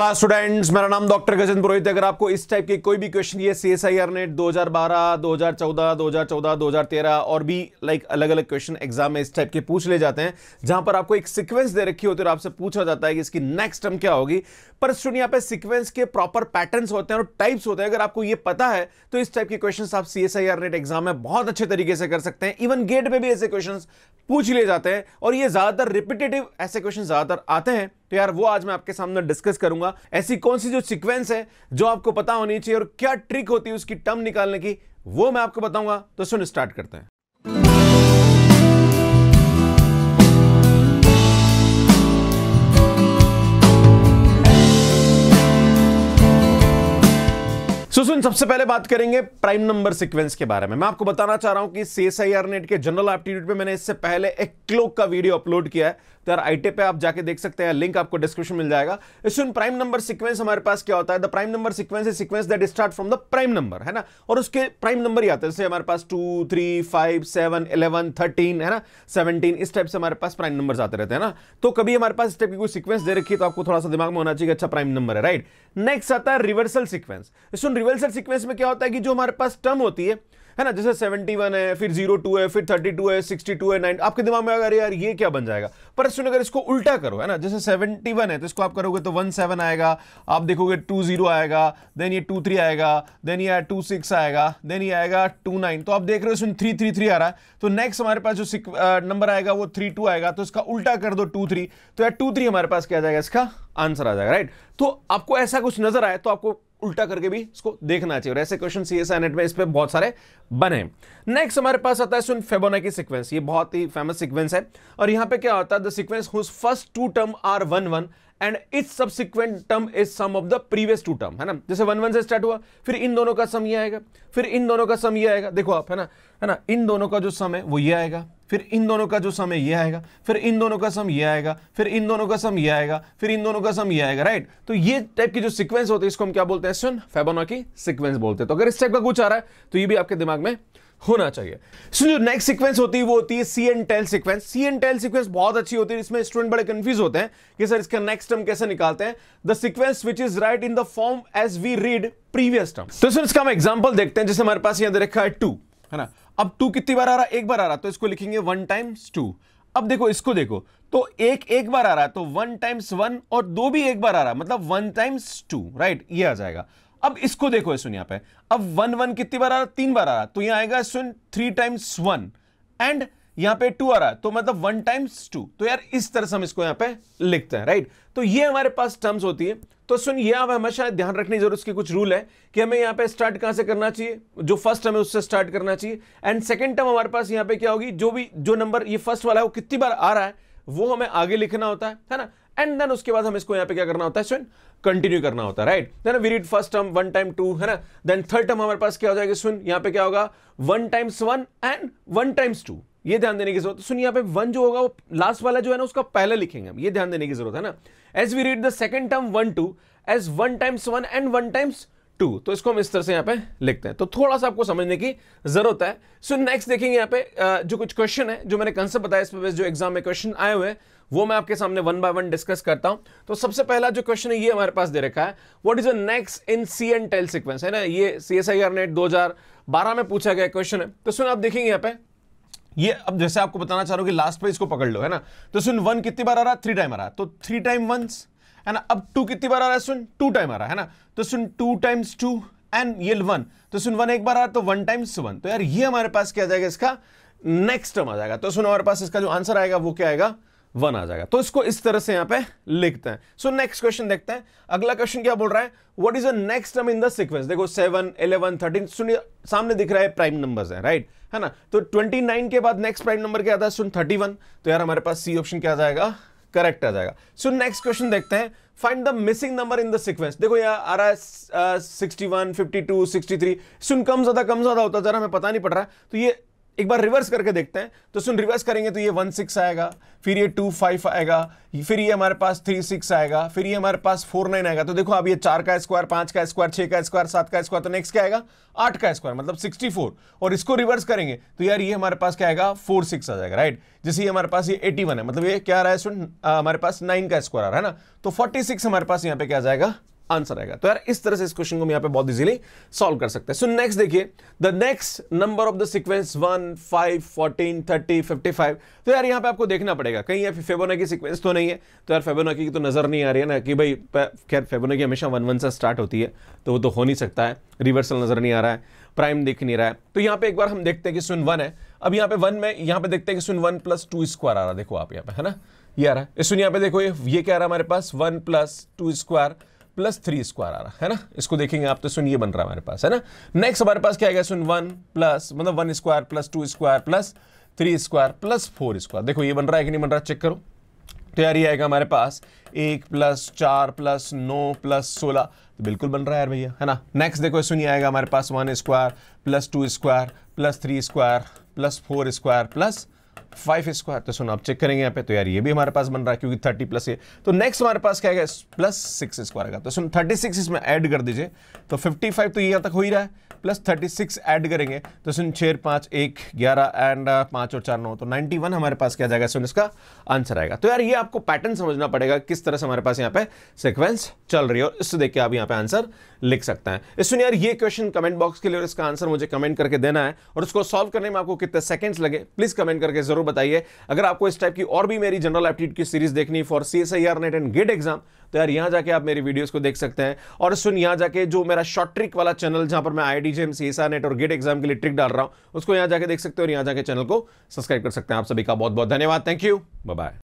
hello students मेरा नाम doctor Gajendra पुरोहित अगर आपको इस टाइप के कोई भी क्वेश्चन ये C S I R NET दो बारह दो हजार हजार चौदह दो हजार तेरह और भी लाइक अलग अलग क्वेश्चन एग्जाम में इस टाइप के पूछ ले जाते हैं जहां पर आपको एक सीक्वेंस दे रखी होती है और आपसे पूछा जाता है कि इसकी नेक्स्ट टर्म क्या होगी पर स्टूडेंट यहाँ पे सिक्वेंस के प्रॉपर पैटर्न होते हैं और टाइप्स होते हैं अगर आपको ये पता है तो इस टाइप के क्वेश्चन आप C S I R NET exam में बहुत अच्छे तरीके से कर सकते हैं इवन गेट में भी ऐसे क्वेश्चन पूछ लिए जाते हैं और ये ज्यादातर रिपीटेटिव ऐसे क्वेश्चन ज्यादातर आते हैं तो यार वो आज मैं आपके सामने डिस्कस करूंगा ऐसी कौन सी जो सिक्वेंस है जो आपको पता होनी चाहिए और क्या ट्रिक होती है उसकी टर्म निकालने की वो मैं आपको बताऊंगा तो सुन स्टार्ट करते हैं सो सुन सबसे पहले बात करेंगे प्राइम नंबर सीक्वेंस के बारे में मैं आपको बताना चाह रहा हूं कि C S I R NET के जनरल एप्टीट्यूड पे मैंने इससे पहले एक क्लोक का वीडियो अपलोड किया है कर आईटे पे आप जाके देख सकते हैं लिंक आपको डिस्क्रिप्शन मिल जाएगा इसमें प्राइम नंबर सीक्वेंस हमारे पास क्या होता है the prime number sequence is sequence that start from the prime number है ना और उसके प्राइम नंबर ही आते हैं जैसे हमारे पास two three five seven eleven thirteen है ना सेवनटीन इस टाइप से हमारे पास प्राइम नंबर आते रहते हैं ना तो कभी हमारे पास इस टाइप की कोई सीक्वेंस दे रखी है तो आपको थोड़ा सा दिमाग में होना चाहिए अच्छा प्राइम नंबर है राइट नेक्स्ट आता है reversal sequence student reversal sequence में क्या होता है कि जो हमारे पास टर्म होती है है ना जैसे 71 है फिर 02 है फिर 32 है 62 है 9 आपके दिमाग में अगर यार ये क्या बन जाएगा पर सुन अगर इसको उल्टा करो है ना जैसे 71 है तो इसको आप करोगे तो 17 आएगा आप देखोगे 20 आएगा देन ये 23 आएगा देन ये 26 आएगा देन ये आएगा 29 तो आप देख रहे हो इसमें 333 आ रहा है तो नेक्स्ट हमारे पास जो नंबर आएगा वो थ्री आएगा तो इसका उल्टा कर दो टू तो यार टू हमारे पास क्या जाएगा इसका आंसर आ जाएगा राइट तो आपको ऐसा कुछ नजर आए तो आपको उल्टा करके भी इसको देखना चाहिए और ऐसे क्वेश्चन सी एस में इस पर बहुत सारे बने नेक्स्ट हमारे पास आता है सुन की सिक्वेंस ये बहुत ही फेमस सिक्वेंस है और यहाँ पे क्या होता है the sequence whose first two term are one one and is subsequent term is sum of the previous two term है ना जैसे वन वन से स्टार्ट हुआ फिर इन दोनों का सम ये आएगा फिर इन दोनों का सम ये आएगा देखो आप है ना है ना इन दोनों का जो सम है वो ये आएगा फिर इन दोनों का जो सम है ये आएगा फिर इन दोनों का सम ये आएगा फिर इन दोनों का सम ये आएगा फिर इन दोनों का सम ये आएगा राइट तो ये टाइप की जो सिक्वेंस होती है इसको हम क्या बोलते हैं सुन फेबोना की सिक्वेंस बोलते हैं तो अगर इस टाइप का कुछ आ रहा है तो ये भी आपके दिमाग में होना चाहिए so, जो नेक्स्ट सीक्वेंस होती है वो होती है C N tail sequence C N tail sequence बहुत अच्छी होती है इसमें स्टूडेंट बड़े कंफ्यूज होते हैं कि सर इसका नेक्स्ट टर्म कैसे निकालते हैं the sequence which is right in the form as we read previous term तो सर इसका हम एग्जाम्पल देखते हैं जैसे हमारे पास यहां रखा है टू है ना अब टू कितनी बार आ रहा है एक बार आ रहा तो इसको लिखेंगे वन टाइम्स टू अब देखो इसको देखो तो एक एक बार आ रहा है तो वन टाइम्स वन और दो भी एक बार आ रहा है मतलब वन टाइम्स टू राइट ये आ जाएगा अब इसको देखो सुन यहां पे अब वन वन कितनी बार आ रहा तीन बार आ रहा तो यहां आएगा सुन थ्री टाइम्स वन एंड यहां पे टू आ रहा तो मतलब वन टाइम्स टू तो यार इस तरह से हम इसको यहां पे लिखते हैं राइट तो ये हमारे पास टर्म्स होती है तो सुन ये अब हमेशा ध्यान रखने की जरूरत कुछ रूल है कि हमें यहां पे स्टार्ट कहां से करना चाहिए जो फर्स्ट हमें है उससे स्टार्ट करना चाहिए एंड सेकेंड टर्म हमारे पास यहां पे क्या होगी जो भी जो नंबर ये फर्स्ट वाला है वो कितनी बार आ रहा है वो हमें आगे लिखना होता है है ना एंड देन उसके बाद हम इसको यहाँ पे क्या करना होता है स्विन कंटिन्यू करना होता है right then we read first term one time two है ना देन थर्ड टर्म हमारे पास क्या हो जाएगा स्विन यहाँ पे क्या होगा one times one and one times two ये ध्यान देने की जरूरत है सुनिए यहाँ पे वन जो होगा वो लास्ट वाला जो है ना उसका पहले लिखेंगे हम ये ध्यान देने की जरूरत है ना as we read the second term one two as one times one and one times two तो इसको हम इस तरह से यहाँ पे लिखते हैं तो थोड़ा सा आपको समझने की जरूरत है सो नेक्स्ट देखेंगे यहाँ पे जो कुछ क्वेश्चन है जो मैंने कंसेप्ट बताया इस पर जो एग्जाम में क्वेश्चन आए हुए हैं वो मैं आपके सामने वन बाय वन डिस्कस करता हूं तो सबसे पहला जो क्वेश्चन है ये हमारे पास दे रखा है what is the next in C N tail sequence है ना ये C S I R NET दो हजार बारह में पूछा गया क्वेश्चन है तो सुन आप देखेंगे यहां पर ये अब जैसे आपको बताना चाह रहा हूं कि लास्ट पे इसको पकड़ लो है ना तो सुन वन कितनी बार आ रहा है थ्री टाइम आ रहा है तो थ्री टाइम वन है ना अब टू कितनी बार आ रहा है सुन टू टाइम आ रहा है ना तो सुन टू टाइम्स टू एंड ये वन तो सुन वन एक बार आ रहा तो वन टाइम्स वन तो यार ये हमारे पास क्या जाएगा इसका नेक्स्ट टर्म आ जाएगा तो सुन हमारे पास इसका जो आंसर आएगा वो क्या आएगा वन आ जाएगा तो इसको इस तरह से यहां पे लिखते हैं सो नेक्स्ट क्वेश्चन देखते हैं अगला क्वेश्चन क्या बोल रहा है what is the next term in the sequence देखो सेवन इलेवन थर्टीन सुनिए सामने दिख रहा है प्राइम नंबर्स है राइट है ना तो ट्वेंटी नाइन के बाद नेक्स्ट प्राइम नंबर क्या आता है सुन थर्टी वन तो यार हमारे पास सी ऑप्शन क्या आ जाएगा करेक्ट आ जाएगा सो नेक्स्ट क्वेश्चन देखते हैं find the missing number in the sequence देखो यहाँ आ रहा है sixty one fifty two sixty three सुन कम ज्यादा कम ज्यादा होता है जरा हमें पता नहीं पड़ रहा है तो ये एक बार रिवर्स करके देखते हैं तो सुन रिवर्स करेंगे तो ये वन सिक्स आएगा फिर ये टू फाइव आएगा फिर ये हमारे पास थ्री सिक्स आएगा फिर ये हमारे पास फोर नाइन आएगा तो देखो अब ये चार का स्क्वायर पांच का स्क्वायर छह का स्क्वायर सात का स्क्वायर तो नेक्स्ट क्या आएगा आठ का स्क्वायर मतलब सिक्सटी फोर और इसको रिवर्स करेंगे तो यार ये हमारे पास क्या आएगा फोर सिक्स आ जाएगा राइट जैसे ये हमारे पास ये एटी वन है मतलब ये क्या रहा है सुन हमारे पास नाइन का स्क्वायर आ रहा है ना तो फोर्टी सिक्स हमारे पास यहाँ पे क्या जाएगा आंसर आएगा तो यार इस तरह से इस क्वेश्चन को हम यहाँ पे बहुत इजीली सॉल्व कर सकते हैं सो नेक्स्ट देखिए the next number of the sequence one five fourteen thirty fifty five तो यार यहाँ पे आपको देखना पड़ेगा कहीं ये फेबोना की सीक्वेंस तो नहीं है तो यार फेबोना की तो नजर नहीं आ रही है ना कि भाई खैर फेबोना की हमेशा वन वन से स्टार्ट होती है तो वो तो हो नहीं सकता है रिवर्सल नजर नहीं आ रहा है प्राइम दिख नहीं रहा है तो यहाँ पे एक बार हम देखते हैं कि सुन वन है अब यहाँ पे वन में यहाँ पे देखते हैं कि सुन वन प्लस टू स्क्वायर आ रहा है देखो आप यहाँ पे है ना ये आ रहा है सुन यहाँ पे देखो ये क्या आ रहा है हमारे पास one plus two square plus three square आ रहा है ना इसको देखेंगे आप तो सुन ये बन रहा है हमारे पास है ना नेक्स्ट हमारे पास क्या आएगा सुन वन प्लस मतलब one square plus two square plus three square plus four square देखो ये बन रहा है कि नहीं बन रहा चेक करो तो यार ये आएगा हमारे पास एक प्लस चार प्लस नौ प्लस सोलह तो बिल्कुल बन रहा है यार भैया है ना नेक्स्ट देखो सुनिए आएगा हमारे पास one square plus two square plus three square plus four square plus five square तो सुनो आप चेक करेंगे यहाँ पे तो यार ये भी हमारे पास बन रहा है क्योंकि थर्टी प्लस ये तो नेक्स्ट हमारे पास क्या है प्लस सिक्स स्क्वायर का तो सुनो थर्टी सिक्स इसमें ऐड कर दीजिए तो फिफ्टी फाइव तो यहाँ तक हो ही रहा है प्लस थर्टी सिक्स ऐड करेंगे तो सुन छः पाँच एक ग्यारह एंड uh, पाँच और चार नौ तो नाइन्टी वन हमारे पास क्या जाएगा सुन इसका आंसर आएगा तो यार ये आपको पैटर्न समझना पड़ेगा किस तरह से हमारे पास यहाँ पे सिक्वेंस चल रही है और इससे देख के आप यहाँ पे आंसर लिख सकते हैं सुन यार ये क्वेश्चन कमेंट बॉक्स के लिए और इसका आंसर मुझे कमेंट करके देना है और उसको सॉल्व करने में आपको कितने सेकेंड्स लगे प्लीज़ कमेंट करके जरूर जरूर बताइए अगर आपको इस टाइप की और भी मेरी जनरल एप्टीट्यूड की सीरीज देखनी for C S I R NET and GATE exam तो यार यहां जाके आप मेरी वीडियोस को देख सकते हैं और सुन यहां जाके जो मेरा शॉर्ट ट्रिक वाला चैनल जहां पर मैं आई डी जेम सी नेट और गेट एग्जाम के लिए ट्रिक डाल रहा हूं उसको यहां जाके देख सकते हैं और यहां जाके चैनल को सब्सक्राइब कर सकते हैं आप सभी का बहुत बहुत धन्यवाद थैंक यू बाय